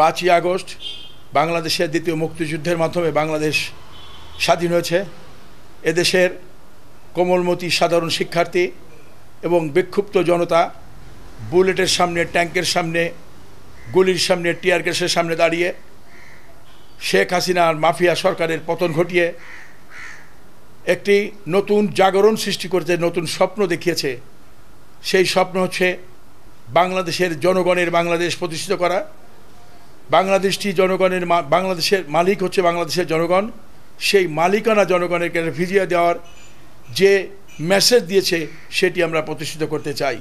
পাঁচই আগস্ট বাংলাদেশের দ্বিতীয় মুক্তিযুদ্ধের মাধ্যমে বাংলাদেশ স্বাধীন হয়েছে এদেশের কোমলমতি সাধারণ শিক্ষার্থী এবং বিক্ষুব্ধ জনতা বুলেটের সামনে ট্যাঙ্কের সামনে গুলির সামনে টিয়ার গ্যাসের সামনে দাঁড়িয়ে শেখ হাসিনার মাফিয়া সরকারের পতন ঘটিয়ে একটি নতুন জাগরণ সৃষ্টি করতে নতুন স্বপ্ন দেখিয়েছে সেই স্বপ্ন হচ্ছে বাংলাদেশের জনগণের বাংলাদেশ প্রতিষ্ঠিত করা বাংলাদেশটি জনগণের বাংলাদেশের মালিক হচ্ছে বাংলাদেশের জনগণ সেই মালিকানা জনগণের কেন ফিরিয়ে দেওয়ার যে মেসেজ দিয়েছে সেটি আমরা প্রতিষ্ঠিত করতে চাই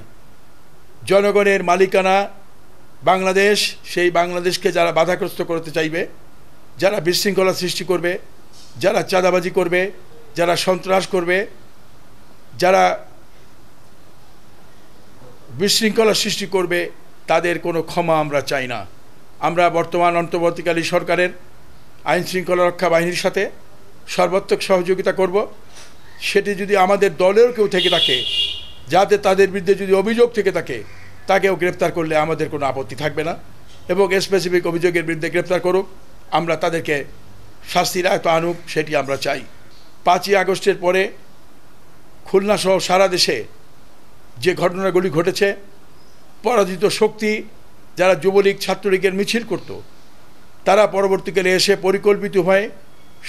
জনগণের মালিকানা বাংলাদেশ সেই বাংলাদেশকে যারা বাধাগ্রস্ত করতে চাইবে যারা বিশৃঙ্খলা সৃষ্টি করবে যারা চাঁদাবাজি করবে যারা সন্ত্রাস করবে যারা বিশৃঙ্খলা সৃষ্টি করবে তাদের কোনো ক্ষমা আমরা চাই না আমরা বর্তমান অন্তর্বর্তীকালীন সরকারের আইন শৃঙ্খলা রক্ষা বাহিনীর সাথে সর্বাত্মক সহযোগিতা করব সেটি যদি আমাদের দলের কেউ থেকে থাকে যাতে তাদের বিরুদ্ধে যদি অভিযোগ থেকে থাকে তাকেও গ্রেপ্তার করলে আমাদের কোনো আপত্তি থাকবে না এবং স্পেসিফিক অভিযোগের বিরুদ্ধে গ্রেপ্তার করুক আমরা তাদেরকে শাস্তির আয়ত আনুক সেটি আমরা চাই পাঁচই আগস্টের পরে খুলনাসহ সারা দেশে যে ঘটনাগুলি ঘটেছে পরাজিত শক্তি যারা যুবলীগ ছাত্রলীগের মিছিল করত তারা পরবর্তীকালে এসে পরিকল্পিত হয়ে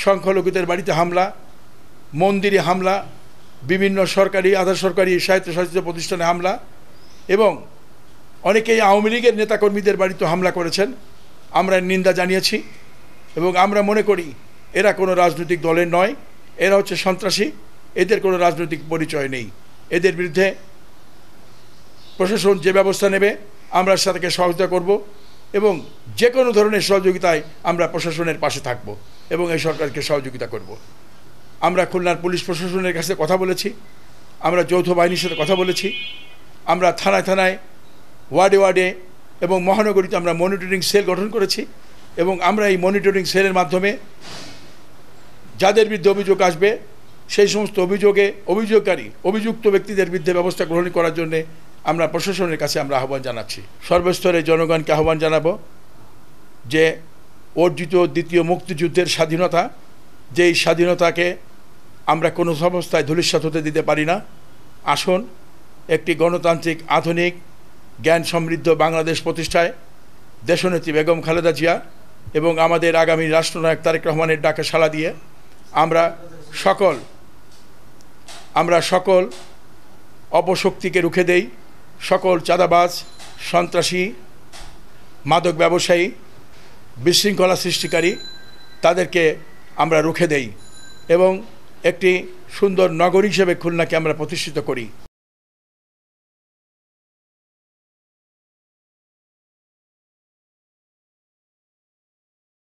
সংখ্যালঘুদের বাড়িতে হামলা মন্দিরে হামলা বিভিন্ন সরকারি আধা সরকারি স্বায়ত্তশাসিত প্রতিষ্ঠানে হামলা এবং অনেকেই আওয়ামী লীগের নেতাকর্মীদের বাড়িতে হামলা করেছেন আমরা নিন্দা জানিয়েছি এবং আমরা মনে করি এরা কোনো রাজনৈতিক দলের নয় এরা হচ্ছে সন্ত্রাসী এদের কোনো রাজনৈতিক পরিচয় নেই এদের বিরুদ্ধে প্রশাসন যে ব্যবস্থা নেবে আমরা সাথে সহযোগিতা করব এবং যে কোনো ধরনের সহযোগিতায় আমরা প্রশাসনের পাশে থাকব এবং এই সরকারকে সহযোগিতা করব আমরা খুলনার পুলিশ প্রশাসনের কাছে কথা বলেছি আমরা যৌথ বাহিনীর সাথে কথা বলেছি আমরা থানায় থানায় ওয়ার্ডে ওয়ার্ডে এবং মহানগরীতে আমরা মনিটরিং সেল গঠন করেছি এবং আমরা এই মনিটরিং সেলের মাধ্যমে যাদের বিরুদ্ধে অভিযোগ আসবে সেই সমস্ত অভিযোগে অভিযোগকারী অভিযুক্ত ব্যক্তিদের বিরুদ্ধে ব্যবস্থা গ্রহণ করার জন্যে আমরা প্রশাসনের কাছে আমরা আহ্বান জানাচ্ছি সর্বস্তরে জনগণকে আহ্বান জানাবো যে অর্জিত দ্বিতীয় মুক্তিযুদ্ধের স্বাধীনতা যেই স্বাধীনতাকে আমরা কোনো সংস্থায় ধূলিসাত হতে দিতে পারি না আসুন একটি গণতান্ত্রিক আধুনিক জ্ঞান সমৃদ্ধ বাংলাদেশ প্রতিষ্ঠায় দেশনেত্রী বেগম খালেদা জিয়া এবং আমাদের আগামী রাষ্ট্রনায়ক তারেক রহমানের ডাকে সাড়া দিয়ে আমরা সকল আমরা সকল অপশক্তিকে রুখে দেই সকল চাঁদাবাজ সন্ত্রাসী মাদক ব্যবসায়ী বিশৃঙ্খলা সৃষ্টিকারী তাদেরকে আমরা রুখে দেই এবং একটি সুন্দর নগরী হিসেবে খুলনাকে আমরা প্রতিষ্ঠিত করি